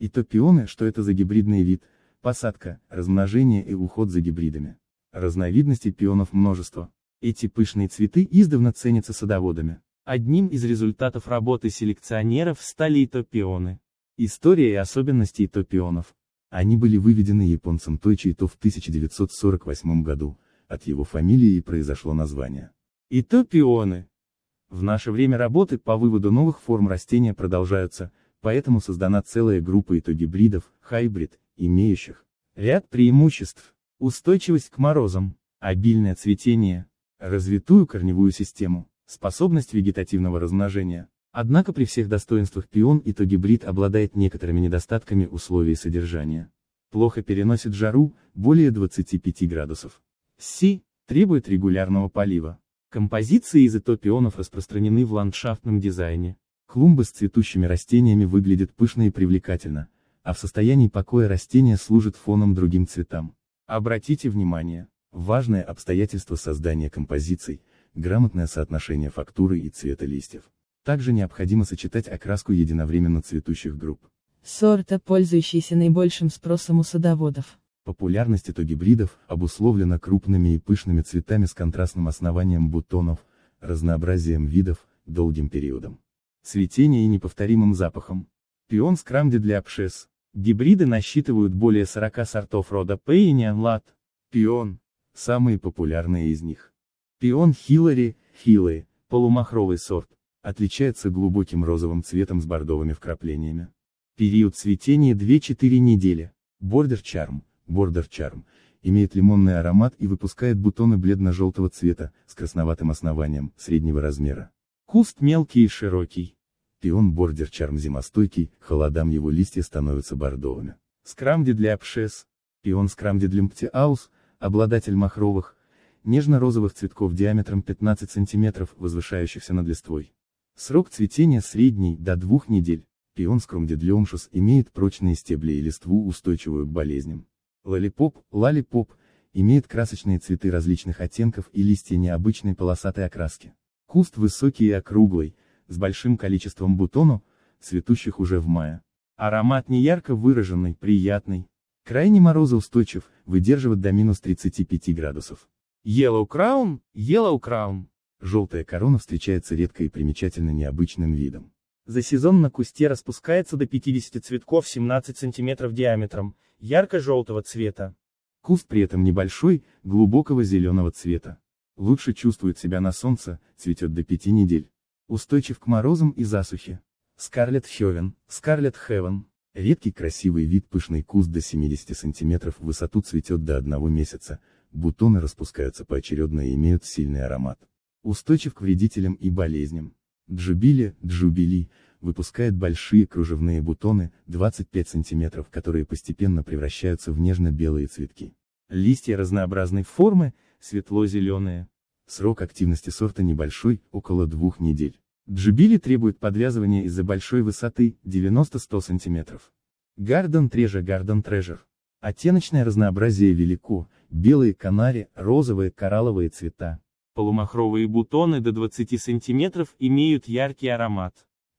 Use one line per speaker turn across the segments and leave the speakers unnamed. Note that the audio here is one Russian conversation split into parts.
И то пионы, что это за гибридный вид, посадка, размножение и уход за гибридами. Разновидностей пионов множество. Эти пышные цветы издавна ценятся садоводами. Одним из результатов работы селекционеров стали итопионы. История и особенности итопионов. Они были выведены японцем Тойчи-Ито в 1948 году, от его фамилии и произошло название. Итопионы. В наше время работы по выводу новых форм растения продолжаются, поэтому создана целая группа итогибридов, хайбрид, имеющих ряд преимуществ. Устойчивость к морозам, обильное цветение, развитую корневую систему, способность вегетативного размножения. Однако при всех достоинствах пион итогибрид обладает некоторыми недостатками условий содержания. Плохо переносит жару, более 25 градусов. Си, требует регулярного полива. Композиции из итопионов распространены в ландшафтном дизайне. Клумбы с цветущими растениями выглядят пышно и привлекательно, а в состоянии покоя растения служат фоном другим цветам. Обратите внимание, важное обстоятельство создания композиций – грамотное соотношение фактуры и цвета листьев. Также необходимо сочетать окраску единовременно цветущих групп. Сорта, пользующиеся наибольшим спросом у садоводов. Популярность этогибридов обусловлена крупными и пышными цветами с контрастным основанием бутонов, разнообразием видов, долгим периодом цветение и неповторимым запахом. Пион скрамди для пшис. Гибриды насчитывают более 40 сортов рода Пейния Лат. Пион. Самые популярные из них. Пион Хиллари, Хиллы, полумахровый сорт, отличается глубоким розовым цветом с бордовыми вкраплениями. Период цветения 2-4 недели. Бордер Чарм, Бордер Чарм, имеет лимонный аромат и выпускает бутоны бледно-желтого цвета, с красноватым основанием, среднего размера. Куст мелкий и широкий. Пион бордер чарм зимостойкий, холодам его листья становятся бордовыми. Скрамди для обшес. Пион скрамди для мптиаус, обладатель махровых, нежно-розовых цветков диаметром 15 см, возвышающихся над листвой. Срок цветения средний, до двух недель. Пион скромдидлиомшус имеет прочные стебли и листву, устойчивую к болезням. Лалипоп, лалипоп, имеет красочные цветы различных оттенков и листья необычной полосатой окраски. Куст высокий и округлый, с большим количеством бутонов, цветущих уже в мае. Аромат неярко выраженный, приятный. Крайне морозоустойчив, выдерживает до минус 35 градусов. Yellow Crown, Yellow Crown. Желтая корона встречается редко и примечательно необычным видом. За сезон на кусте распускается до 50 цветков 17 см диаметром, ярко-желтого цвета. Куст при этом небольшой, глубокого зеленого цвета. Лучше чувствует себя на солнце, цветет до 5 недель. Устойчив к морозам и засухе. Скарлет Хевен, Скарлет Хевен. Редкий красивый вид пышный куст до 70 сантиметров в высоту цветет до одного месяца, бутоны распускаются поочередно и имеют сильный аромат. Устойчив к вредителям и болезням. Джубили, джубили, выпускает большие кружевные бутоны, 25 сантиметров, которые постепенно превращаются в нежно-белые цветки. Листья разнообразной формы, светло-зеленые, Срок активности сорта небольшой, около двух недель. Джибили требует подвязывания из-за большой высоты, 90-100 см. Гарден Трежа Гарден Трежер. Оттеночное разнообразие велико, белые канари, розовые, коралловые цвета. Полумахровые бутоны до 20 см имеют яркий аромат.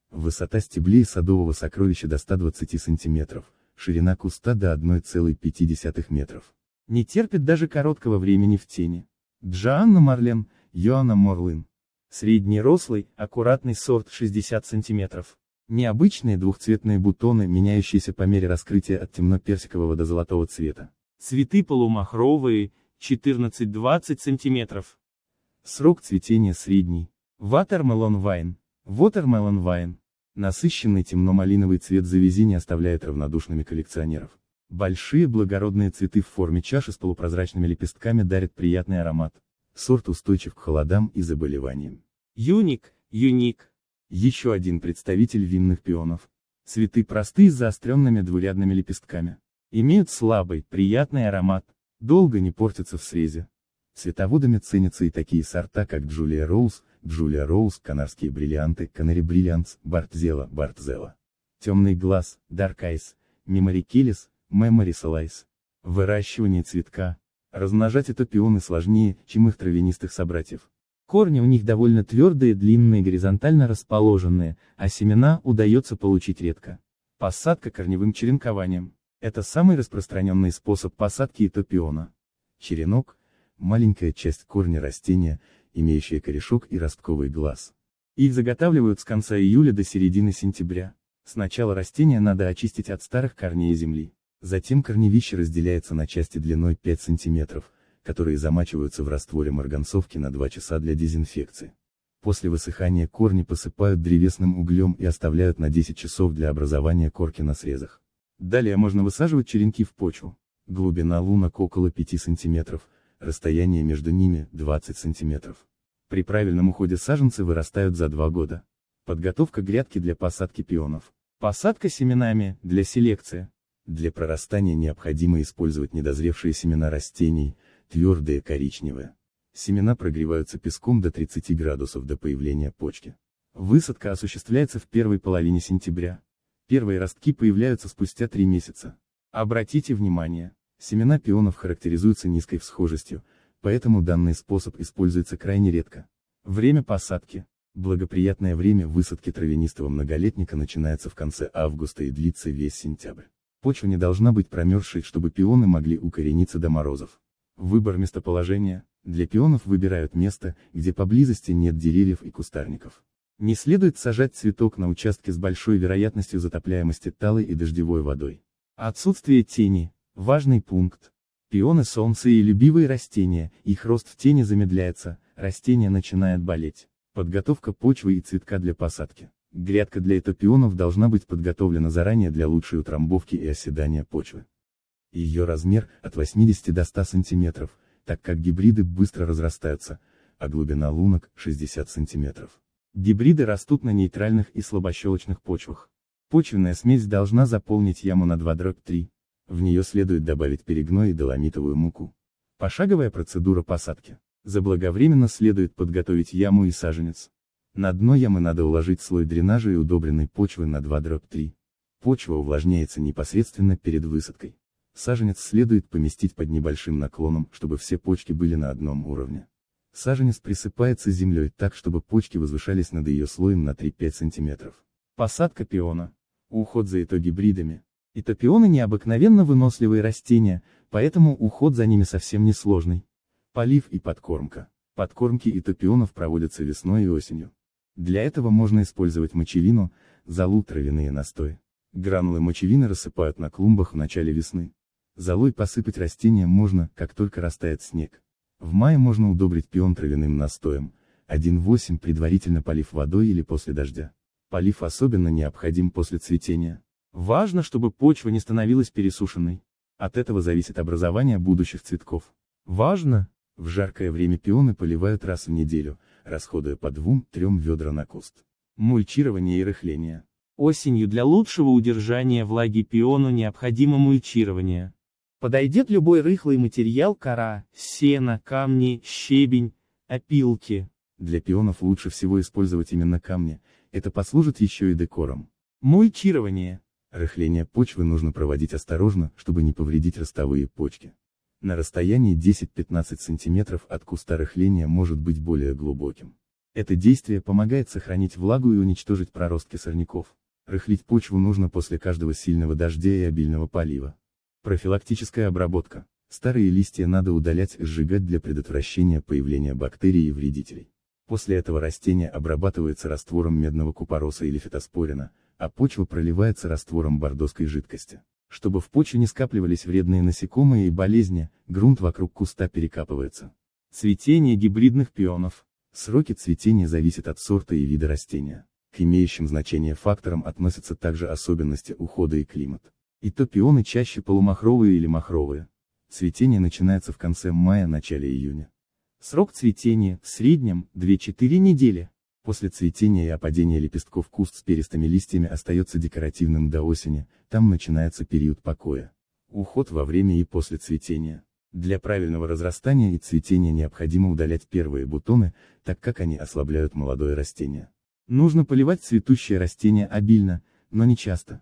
Высота стеблей садового сокровища до 120 см, ширина куста до 1,5 метров. Не терпит даже короткого времени в тени. Джоанна Марлен, Йоанна Морлин. Среднерослый, аккуратный сорт 60 см. Необычные двухцветные бутоны, меняющиеся по мере раскрытия от темно-персикового до золотого цвета. Цветы полумахровые, 14-20 см. Срок цветения средний. Ватермелон вайн. Watermelon вайн. Насыщенный темно-малиновый цвет завязи не оставляет равнодушными коллекционеров. Большие благородные цветы в форме чаши с полупрозрачными лепестками дарят приятный аромат. Сорт устойчив к холодам и заболеваниям. Юник, юник. Еще один представитель винных пионов. Цветы простые с заостренными двурядными лепестками. Имеют слабый, приятный аромат. Долго не портятся в срезе. Цветоводами ценятся и такие сорта, как Джулия Роуз, Джулия Роуз, Канарские бриллианты, Канари Бриллианс, Бартзела, Бартзела. Темный глаз, Даркайс, Меморикелис, Memory Slice. Выращивание цветка. Размножать это пионы сложнее, чем их травянистых собратьев. Корни у них довольно твердые, длинные, горизонтально расположенные, а семена удается получить редко. Посадка корневым черенкованием. Это самый распространенный способ посадки этопиона. Черенок – маленькая часть корня растения, имеющая корешок и ростковый глаз. Их заготавливают с конца июля до середины сентября. Сначала растение надо очистить от старых корней земли. Затем корневище разделяется на части длиной 5 см, которые замачиваются в растворе марганцовки на 2 часа для дезинфекции. После высыхания корни посыпают древесным углем и оставляют на 10 часов для образования корки на срезах. Далее можно высаживать черенки в почву. Глубина лунок около 5 см, расстояние между ними 20 см. При правильном уходе саженцы вырастают за 2 года. Подготовка грядки для посадки пионов. Посадка семенами, для селекции. Для прорастания необходимо использовать недозревшие семена растений, твердые коричневые. Семена прогреваются песком до 30 градусов до появления почки. Высадка осуществляется в первой половине сентября. Первые ростки появляются спустя 3 месяца. Обратите внимание, семена пионов характеризуются низкой всхожестью, поэтому данный способ используется крайне редко. Время посадки. Благоприятное время высадки травянистого многолетника начинается в конце августа и длится весь сентябрь. Почва не должна быть промерзшей, чтобы пионы могли укорениться до морозов. Выбор местоположения. Для пионов выбирают место, где поблизости нет деревьев и кустарников. Не следует сажать цветок на участке с большой вероятностью затопляемости талой и дождевой водой. Отсутствие тени – важный пункт. Пионы солнца и любивые растения, их рост в тени замедляется, растение начинает болеть. Подготовка почвы и цветка для посадки. Грядка для этопионов должна быть подготовлена заранее для лучшей утрамбовки и оседания почвы. Ее размер от 80 до 100 см, так как гибриды быстро разрастаются, а глубина лунок 60 см. Гибриды растут на нейтральных и слабощелочных почвах. Почвенная смесь должна заполнить яму на 2-3. В нее следует добавить перегной и доломитовую муку. Пошаговая процедура посадки. Заблаговременно следует подготовить яму и саженец. На дно ямы надо уложить слой дренажа и удобренной почвы на 2-3. Почва увлажняется непосредственно перед высадкой. Саженец следует поместить под небольшим наклоном, чтобы все почки были на одном уровне. Саженец присыпается землей так, чтобы почки возвышались над ее слоем на 3-5 см. Посадка пиона. Уход за итогибридами. Итопионы необыкновенно выносливые растения, поэтому уход за ними совсем не сложный. Полив и подкормка. Подкормки итопионов проводятся весной и осенью. Для этого можно использовать мочевину, залу травяные настои. Гранулы мочевины рассыпают на клумбах в начале весны. Залой посыпать растения можно, как только растает снег. В мае можно удобрить пион травяным настоем, 1,8 предварительно полив водой или после дождя. Полив особенно необходим после цветения. Важно, чтобы почва не становилась пересушенной. От этого зависит образование будущих цветков. Важно, в жаркое время пионы поливают раз в неделю, расходуя по двум-трем ведра на куст. Мульчирование и рыхление. Осенью для лучшего удержания влаги пиону необходимо мульчирование. Подойдет любой рыхлый материал кора, сено, камни, щебень, опилки. Для пионов лучше всего использовать именно камни, это послужит еще и декором. Мульчирование. Рыхление почвы нужно проводить осторожно, чтобы не повредить ростовые почки на расстоянии 10-15 см от куста рыхления может быть более глубоким. Это действие помогает сохранить влагу и уничтожить проростки сорняков. Рыхлить почву нужно после каждого сильного дождя и обильного полива. Профилактическая обработка. Старые листья надо удалять, и сжигать для предотвращения появления бактерий и вредителей. После этого растение обрабатывается раствором медного купороса или фитоспорина, а почва проливается раствором бордоской жидкости. Чтобы в почве не скапливались вредные насекомые и болезни, грунт вокруг куста перекапывается. Цветение гибридных пионов. Сроки цветения зависят от сорта и вида растения. К имеющим значение факторам относятся также особенности ухода и климат. И то пионы чаще полумахровые или махровые. Цветение начинается в конце мая-начале июня. Срок цветения, в среднем, 2-4 недели. После цветения и опадения лепестков куст с перистыми листьями остается декоративным до осени, там начинается период покоя. Уход во время и после цветения. Для правильного разрастания и цветения необходимо удалять первые бутоны, так как они ослабляют молодое растение. Нужно поливать цветущее растение обильно, но не часто.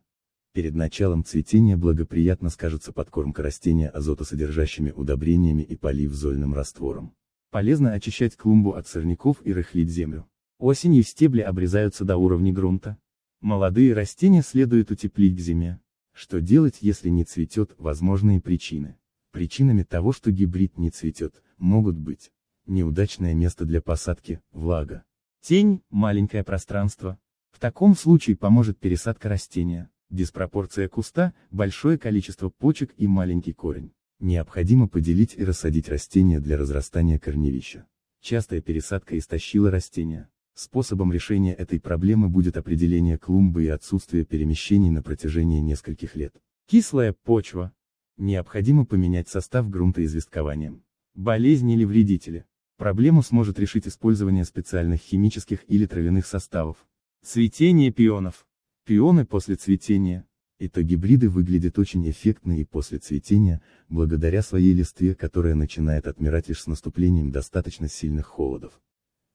Перед началом цветения благоприятно скажется подкормка растения азотосодержащими удобрениями и полив зольным раствором. Полезно очищать клумбу от сорняков и рыхлить землю. Осенью стебли обрезаются до уровня грунта. Молодые растения следует утеплить к зиме. Что делать, если не цветет, возможные причины. Причинами того, что гибрид не цветет, могут быть неудачное место для посадки, влага, тень, маленькое пространство. В таком случае поможет пересадка растения, диспропорция куста, большое количество почек и маленький корень. Необходимо поделить и рассадить растения для разрастания корневища. Частая пересадка истощила растения. Способом решения этой проблемы будет определение клумбы и отсутствие перемещений на протяжении нескольких лет. Кислая почва. Необходимо поменять состав грунта известкованием. Болезни или вредители. Проблему сможет решить использование специальных химических или травяных составов. Цветение пионов. Пионы после цветения. Это гибриды выглядят очень эффектно и после цветения, благодаря своей листве, которая начинает отмирать лишь с наступлением достаточно сильных холодов.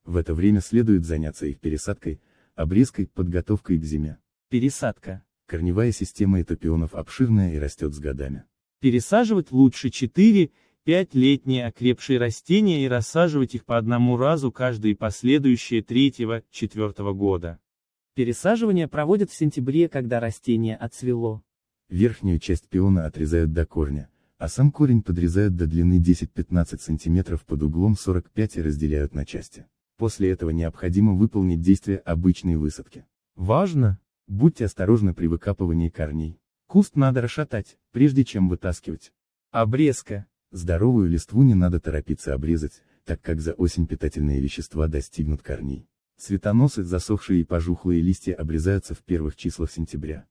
В это время следует заняться их пересадкой, обрезкой, подготовкой к зиме. Пересадка. Корневая система этапионов обширная и растет с годами. Пересаживать лучше 4-5 летние окрепшие растения и рассаживать их по одному разу каждые последующие 3-4 года. Пересаживание проводят в сентябре, когда растение отцвело. Верхнюю часть пиона отрезают до корня, а сам корень подрезают до длины 10-15 см под углом 45 и разделяют на части. После этого необходимо выполнить действие обычной высадки. Важно! Будьте осторожны при выкапывании корней. Куст надо расшатать, прежде чем вытаскивать. Обрезка. Здоровую листву не надо торопиться обрезать, так как за осень питательные вещества достигнут корней. Цветоносы, засохшие и пожухлые листья обрезаются в первых числах сентября.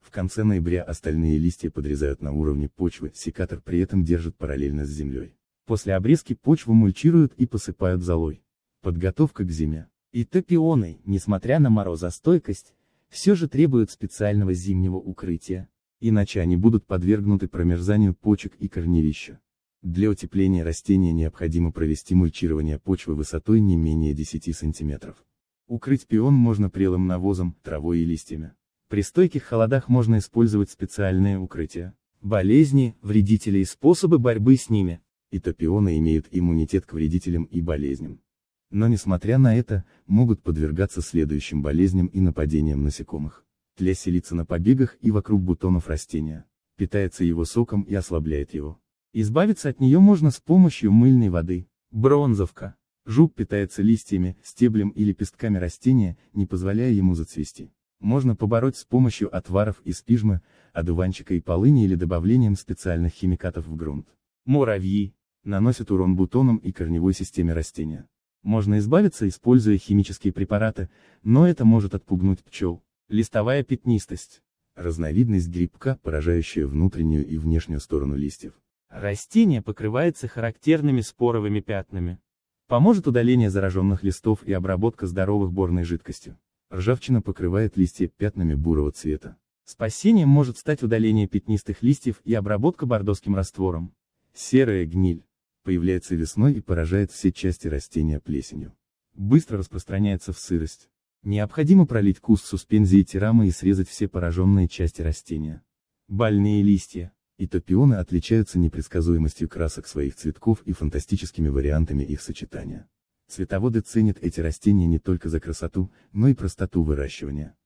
В конце ноября остальные листья подрезают на уровне почвы, секатор при этом держит параллельно с землей. После обрезки почву мульчируют и посыпают золой. Подготовка к зиме. И пионы, несмотря на морозостойкость, все же требуют специального зимнего укрытия, иначе они будут подвергнуты промерзанию почек и корневища. Для утепления растения необходимо провести мульчирование почвы высотой не менее 10 сантиметров. Укрыть пион можно прелым навозом, травой и листьями. При стойких холодах можно использовать специальные укрытия. Болезни, вредители и способы борьбы с ними. Итопионы имеют иммунитет к вредителям и болезням но несмотря на это, могут подвергаться следующим болезням и нападениям насекомых. Тля селится на побегах и вокруг бутонов растения, питается его соком и ослабляет его. Избавиться от нее можно с помощью мыльной воды. Бронзовка. Жук питается листьями, стеблем и лепестками растения, не позволяя ему зацвести. Можно побороть с помощью отваров из пижмы, одуванчика и полыни или добавлением специальных химикатов в грунт. Муравьи наносят урон бутонам и корневой системе растения. Можно избавиться, используя химические препараты, но это может отпугнуть пчел. Листовая пятнистость. Разновидность грибка, поражающая внутреннюю и внешнюю сторону листьев. Растение покрывается характерными споровыми пятнами. Поможет удаление зараженных листов и обработка здоровых борной жидкостью. Ржавчина покрывает листья пятнами бурого цвета. Спасением может стать удаление пятнистых листьев и обработка бордоским раствором. Серая гниль появляется весной и поражает все части растения плесенью. Быстро распространяется в сырость. Необходимо пролить куст суспензии тирамы и срезать все пораженные части растения. Бальные листья. И топионы отличаются непредсказуемостью красок своих цветков и фантастическими вариантами их сочетания. Цветоводы ценят эти растения не только за красоту, но и простоту выращивания.